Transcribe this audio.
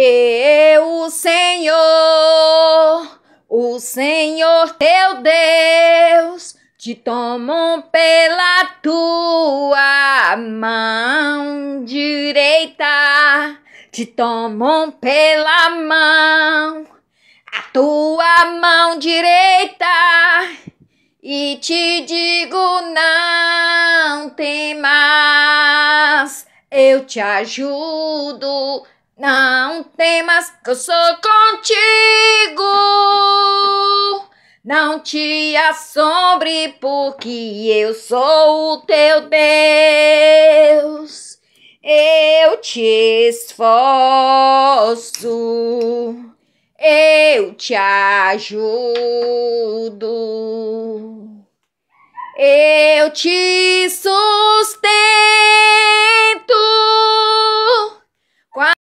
Eu, o Senhor, o Senhor teu Deus, te tomam pela tua mão direita, te tomam pela mão, a tua mão direita, e te digo: não temas, eu te ajudo não temas que eu sou contigo. Não te assombre, porque eu sou o teu Deus. Eu te esforço, eu te ajudo, eu te sustento.